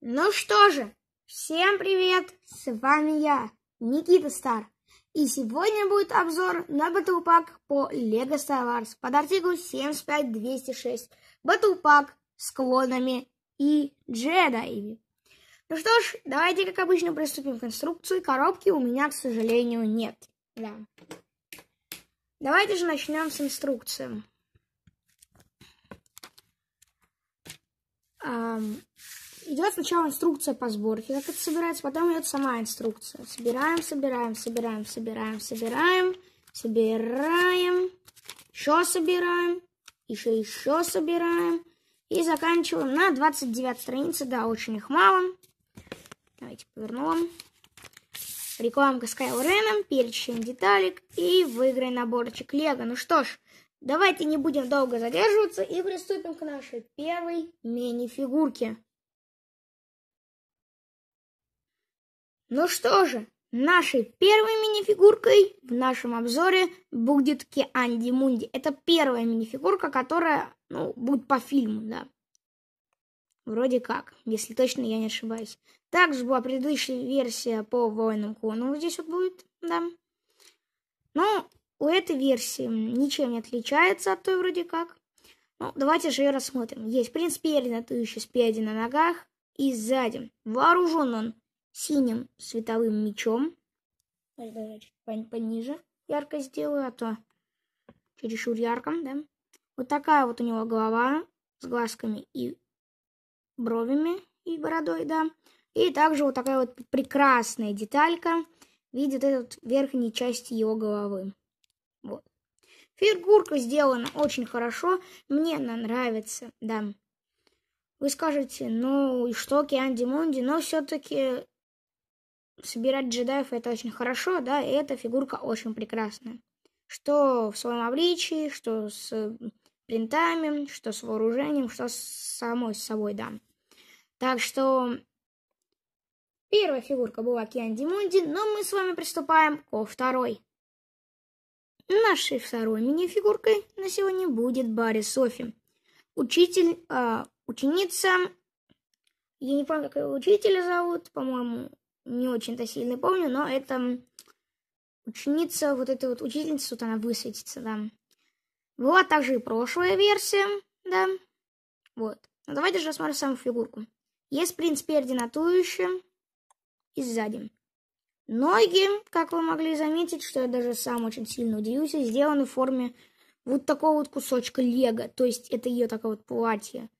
Ну что же, всем привет! С вами я, Никита Стар. И сегодня будет обзор на Battle Pack по LEGO Star Wars под артикул 75206. Battle Pack с клонами и джедаями. Ну что ж, давайте, как обычно, приступим к конструкции. Коробки у меня, к сожалению, нет. Да. Давайте же начнем с инструкции. Um, идет сначала инструкция по сборке, как это собирается, потом идет сама инструкция. Собираем, собираем, собираем, собираем, собираем, собираем, еще собираем, еще, еще собираем. И заканчиваем на 29 странице, да, очень их мало. Давайте повернем. Рекламка с Кайл Реном, перечень деталек и выиграй наборчик Лего. Ну что ж, давайте не будем долго задерживаться и приступим к нашей первой мини-фигурке. Ну что же, нашей первой мини-фигуркой в нашем обзоре будет Кианди Мунди. Это первая мини-фигурка, которая, ну, будет по фильму, да. Вроде как, если точно я не ошибаюсь. Также была предыдущая версия по Воинам Кону, здесь вот будет, да. Ну, у этой версии ничем не отличается от той вроде как. Ну, давайте же ее рассмотрим. Есть принц перед, натующий спереди на ногах и сзади. Вооружен он синим световым мечом. пониже ярко сделаю, а то чересчур ярко, да? Вот такая вот у него голова с глазками и бровями и бородой, да. И также вот такая вот прекрасная деталька видит этот верхней части его головы. Вот. Фигурка сделана очень хорошо, мне она нравится, да. Вы скажете, ну и что, Кианди Монди, но все-таки собирать джедаев это очень хорошо, да, и эта фигурка очень прекрасная. Что в своем обличии, что с э, принтами, что с вооружением, что с самой собой, да. Так что первая фигурка была Кианди Мунди, но мы с вами приступаем ко второй. Нашей второй мини-фигуркой на сегодня будет Барри Софи. Учитель, э, ученица, я не помню, как ее учителя зовут, по-моему, не очень-то сильно помню, но это ученица, вот эта вот учительница, тут она высветится, да. Была также и прошлая версия, да. Вот. Ну давайте же рассмотрим саму фигурку. Есть, в принципе, ординатующие и сзади. Ноги, как вы могли заметить, что я даже сам очень сильно удивился, сделаны в форме вот такого вот кусочка лего. То есть это ее такое вот платье.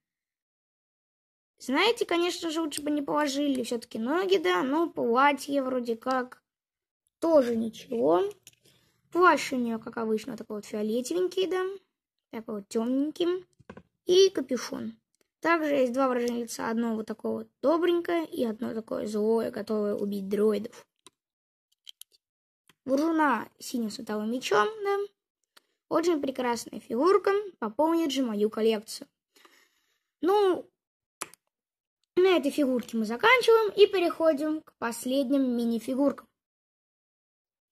Знаете, конечно же, лучше бы не положили все-таки ноги, да, но платье вроде как тоже ничего. Плащ у нее, как обычно, такой вот фиолетовенький, да, такой вот темненький. И капюшон. Также есть два выражения лица. Одно вот такое вот добренькое и одно такое злое, готовое убить дроидов. Вооружена синим световым мечом, да. Очень прекрасная фигурка, пополнит же мою коллекцию. Ну, этой фигурке мы заканчиваем и переходим к последним мини-фигуркам.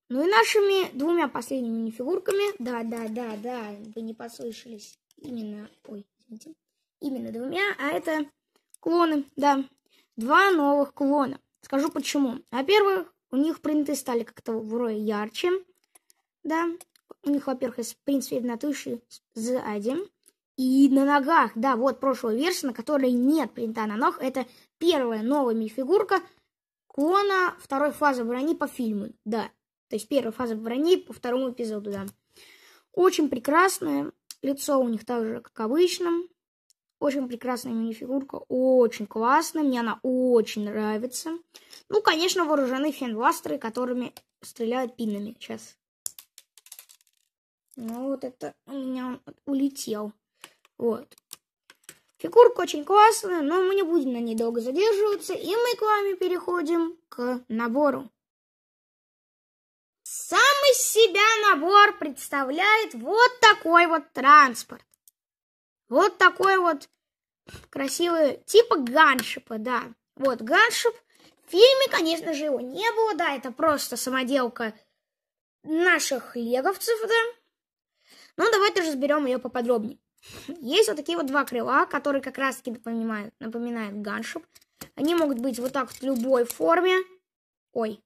Ну и нашими двумя последними мини-фигурками, да-да-да-да, вы не послышались, именно, ой, извините, именно двумя, а это клоны, да, два новых клона. Скажу почему. Во-первых, у них принты стали как-то вроде ярче, да, у них, во-первых, есть принт свернатыши сзади, и на ногах. Да, вот прошлая версия, на которой нет принта на ног. Это первая новая мини Кона второй фазы брони по фильму. Да, то есть первая фаза брони по второму эпизоду, да. Очень прекрасное. Лицо у них также, как обычно. Очень прекрасная мини-фигурка. Очень классная. Мне она очень нравится. Ну, конечно, вооружены фенбластеры, которыми стреляют пинами. Сейчас. Ну, вот это у меня он улетел. Вот. Фигурка очень классная, но мы не будем на ней долго задерживаться, и мы к вами переходим к набору. Сам из себя набор представляет вот такой вот транспорт. Вот такой вот красивый, типа ганшипа, да. Вот ганшип. В фильме, конечно же, его не было, да, это просто самоделка наших леговцев, да. Ну, давайте разберем ее поподробнее. Есть вот такие вот два крыла, которые как раз-таки напоминают, напоминают ганшип. Они могут быть вот так вот в любой форме. Ой,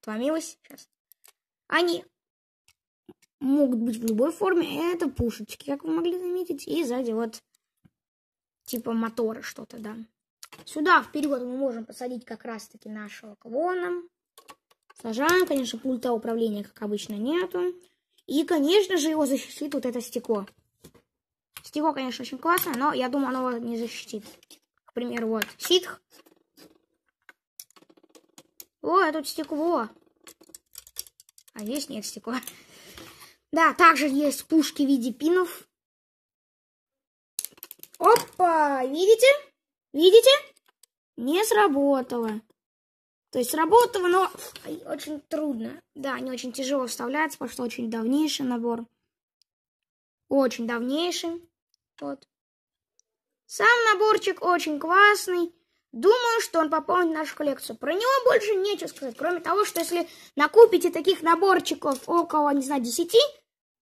отломилась. Сейчас. Они могут быть в любой форме. Это пушечки, как вы могли заметить. И сзади вот типа моторы что-то, да. Сюда вперед мы можем посадить как раз-таки нашего клона. Сажаем, конечно, пульта управления, как обычно, нету. И, конечно же, его защитит вот это стекло. Стекло, конечно, очень классно, но я думаю, оно не защитит. К примеру, вот ситх. О, а тут стекло. А здесь нет стекла. Да, также есть пушки в виде пинов. Опа, видите? Видите? Не сработало. То есть сработало, но очень трудно. Да, они очень тяжело вставляются, потому что очень давнейший набор. Очень давнейший тот. Сам наборчик очень классный. Думаю, что он пополнит нашу коллекцию. Про него больше нечего сказать, кроме того, что если накупите таких наборчиков около, не знаю, 10,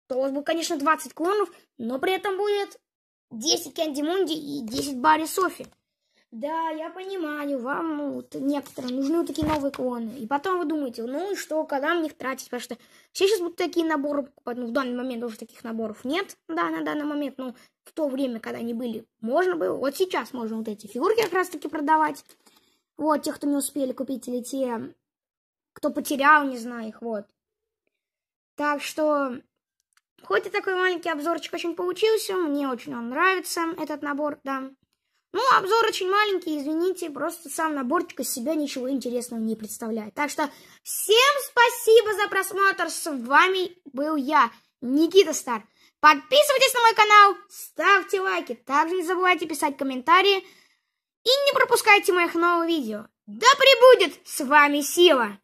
то у вас будет, конечно, 20 клонов, но при этом будет 10 Кенди Мунди и 10 Барри Софи. Да, я понимаю, вам ну, вот, некоторым нужны вот такие новые клоны. И потом вы думаете, ну и что, когда мне их тратить? Потому что все сейчас будут такие наборы покупать. Ну, в данный момент уже таких наборов нет, да, на данный момент. Ну, в то время, когда они были, можно было. Вот сейчас можно вот эти фигурки как раз-таки продавать. Вот, те, кто не успели купить, или те, кто потерял, не знаю их, вот. Так что, хоть и такой маленький обзорчик очень получился, мне очень он нравится, этот набор, да. Ну, обзор очень маленький, извините, просто сам наборчик из себя ничего интересного не представляет. Так что всем спасибо за просмотр, с вами был я, Никита Стар. Подписывайтесь на мой канал, ставьте лайки, также не забывайте писать комментарии и не пропускайте моих новых видео. Да пребудет с вами сила!